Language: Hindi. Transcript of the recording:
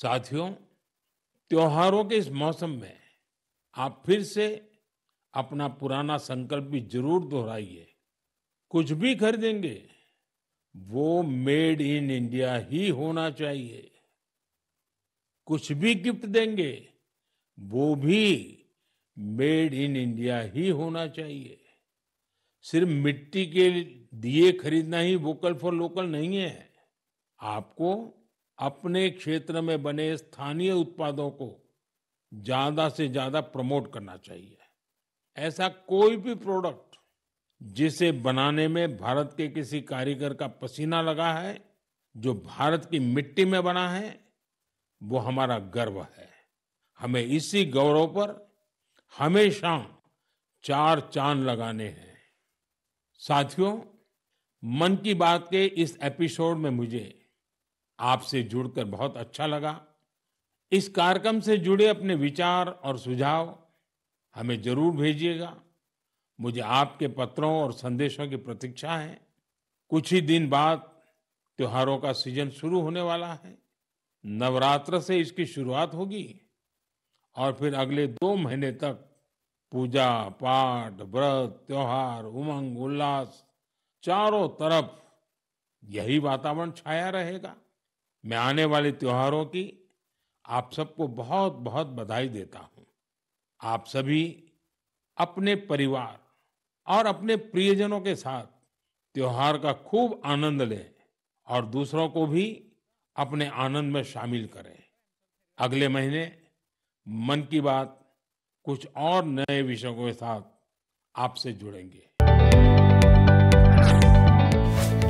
साथियों त्योहारों के इस मौसम में आप फिर से अपना पुराना संकल्प भी जरूर दोहराइए कुछ भी खरीदेंगे वो मेड इन इंडिया ही होना चाहिए कुछ भी गिफ्ट देंगे वो भी मेड इन इंडिया ही होना चाहिए सिर्फ मिट्टी के दिए खरीदना ही वोकल फॉर लोकल नहीं है आपको अपने क्षेत्र में बने स्थानीय उत्पादों को ज्यादा से ज्यादा प्रमोट करना चाहिए ऐसा कोई भी प्रोडक्ट जिसे बनाने में भारत के किसी कारीगर का पसीना लगा है जो भारत की मिट्टी में बना है वो हमारा गर्व है हमें इसी गौरव पर हमेशा चार चांद लगाने हैं साथियों मन की बात के इस एपिसोड में मुझे आपसे जुड़कर बहुत अच्छा लगा इस कार्यक्रम से जुड़े अपने विचार और सुझाव हमें जरूर भेजिएगा मुझे आपके पत्रों और संदेशों की प्रतीक्षा है कुछ ही दिन बाद त्योहारों का सीजन शुरू होने वाला है नवरात्र से इसकी शुरुआत होगी और फिर अगले दो महीने तक पूजा पाठ व्रत त्योहार उमंग उल्लास चारों तरफ यही वातावरण छाया रहेगा मैं आने वाले त्योहारों की आप सबको बहुत बहुत बधाई देता हूं आप सभी अपने परिवार और अपने प्रियजनों के साथ त्योहार का खूब आनंद लें और दूसरों को भी अपने आनंद में शामिल करें अगले महीने मन की बात कुछ और नए विषयों के साथ आपसे जुड़ेंगे